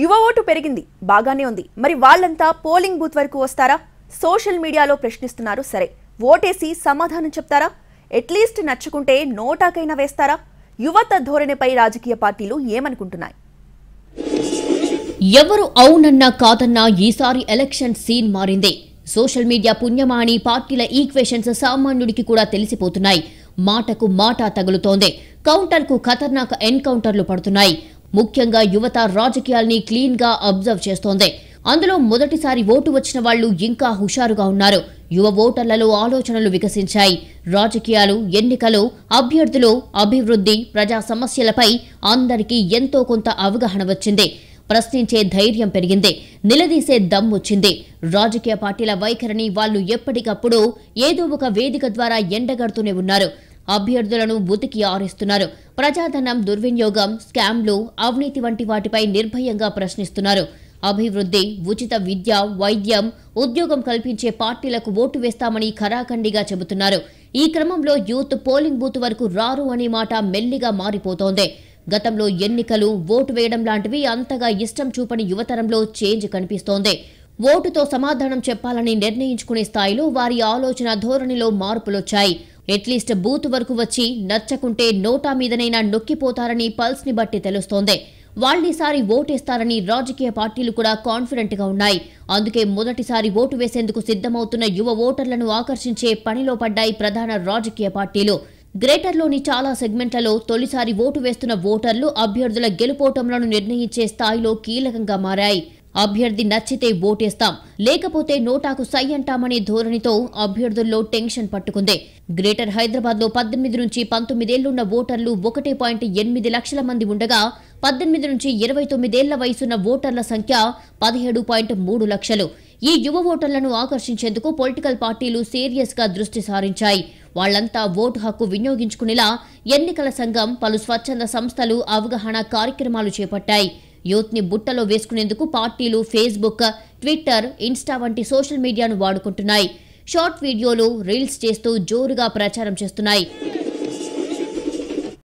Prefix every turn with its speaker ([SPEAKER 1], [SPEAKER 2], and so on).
[SPEAKER 1] యువ ఓటు పెరిగింది బాగానే ఉంది మరి వాళ్ళంతా పోలింగ్ బూత్ వరకు వస్తారా సోషల్ మీడియాలో ప్రశ్నిస్తున్నారు సరే ఓటేసి సమాధానం చెప్తారా అట్లీస్ట్ నచ్చుకుంటే నోటాకైనా వేస్తారా యువత ధోరణిపై రాజకీయ పార్టీలు ఏమనుకుంటున్నాయి
[SPEAKER 2] ఎవరు అవునన్నా కాదన్నా ఈసారి ఎలక్షన్ సీన్ మారిందే సోషల్ మీడియా పుణ్యమాణి పార్టీల ఈక్వేషన్స్ సామాన్యుడికి కూడా తెలిసిపోతున్నాయి మాటకు మాట తగులుతోంది కౌంటర్కు ఖతర్నాక్ ఎన్కౌంటర్లు పడుతున్నాయి ముఖ్యంగా యువత రాజకీయాల్ని క్లీన్గా అబ్జర్వ్ చేస్తోంది అందులో మొదటిసారి ఓటు వచ్చిన వాళ్లు ఇంకా హుషారుగా ఉన్నారు యువ ఓటర్లలో ఆలోచనలు వికసించాయి రాజకీయాలు ఎన్నికలు అభ్యర్థులు అభివృద్ధి ప్రజా సమస్యలపై అందరికీ ఎంతో కొంత అవగాహన వచ్చింది ప్రశ్నించే ధైర్యం పెరిగింది నిలదీసే దమ్ వచ్చింది రాజకీయ పార్టీల వైఖరిని వాళ్ళు ఎప్పటికప్పుడు ఏదో ఒక వేదిక ద్వారా ఎండగడుతూనే ఉన్నారు అభ్యర్థులను ఉతికి ఆరిస్తున్నారు ప్రజాధనం దుర్వినియోగం స్కామ్లు అవినీతి వంటి వాటిపై నిర్భయంగా ప్రశ్నిస్తున్నారు అభివృద్ధి ఉచిత విద్య వైద్యం ఉద్యోగం కల్పించే పార్టీలకు ఓటు వేస్తామని ఖరాఖండిగా చెబుతున్నారు ఈ క్రమంలో యూత్ పోలింగ్ బూత్ వరకు రారు అనే మాట మెల్లిగా మారిపోతోంది గతంలో ఎన్నికలు ఓటు వేయడం లాంటివి అంతగా ఇష్టం చూపని యువతరంలో చేంజ్ కనిపిస్తోంది ఓటుతో సమాధానం చెప్పాలని నిర్ణయించుకునే స్థాయిలో వారి ఆలోచన ధోరణిలో మార్పులొచ్చాయి ఎట్లీస్ట్ బూత్ వరకు వచ్చి నచ్చకుంటే నోటా మీదనైనా నొక్కిపోతారని పల్స్ ని బట్టి తెలుస్తోంది వాళ్ళీసారి ఓటేస్తారని రాజకీయ పార్టీలు కూడా కాన్ఫిడెంట్ గా ఉన్నాయి అందుకే మొదటిసారి ఓటు వేసేందుకు సిద్ధమవుతున్న యువ ఓటర్లను ఆకర్షించే పనిలో పడ్డాయి ప్రధాన రాజకీయ పార్టీలు గ్రేటర్లోని చాలా సెగ్మెంట్లలో తొలిసారి ఓటు వేస్తున్న ఓటర్లు అభ్యర్థుల గెలుపోటంలను నిర్ణయించే స్థాయిలో కీలకంగా మారాయి అభ్యర్థి నచ్చితే ఓటేస్తాం లేకపోతే నోటాకు సై అంటామనే ధోరణితో అభ్యర్థుల్లో టెన్షన్ పట్టుకుంది గ్రేటర్ హైదరాబాద్లో పద్దెనిమిది నుంచి పంతొమ్మిదేళ్లున్న ఓటర్లు ఒకటి పాయింట్ ఎనిమిది లక్షల మంది ఉండగా పద్దెనిమిది నుంచి ఇరవై తొమ్మిదేళ్ల వయసున్న ఓటర్ల సంఖ్య పదిహేడు పాయింట్ మూడు లక్షలు ఈ యువ ఓటర్లను ఆకర్షించేందుకు పొలిటికల్ పార్టీలు సీరియస్గా దృష్టి సారించాయి వాళ్లంతా ఓటు హక్కు వినియోగించుకునేలా ఎన్నికల సంఘం పలు స్వచ్ఛంద సంస్థలు అవగాహన కార్యక్రమాలు చేపట్టాయి యూత్ని బుట్టలో వేసుకునేందుకు పార్టీలు ఫేస్బుక్ ట్విట్టర్ ఇన్స్టా వంటి సోషల్ మీడియాను వాడుకుంటున్నాయి షార్ట్ వీడియోలు రీల్స్ చేస్తూ జోరుగా ప్రచారం చేస్తున్నాయి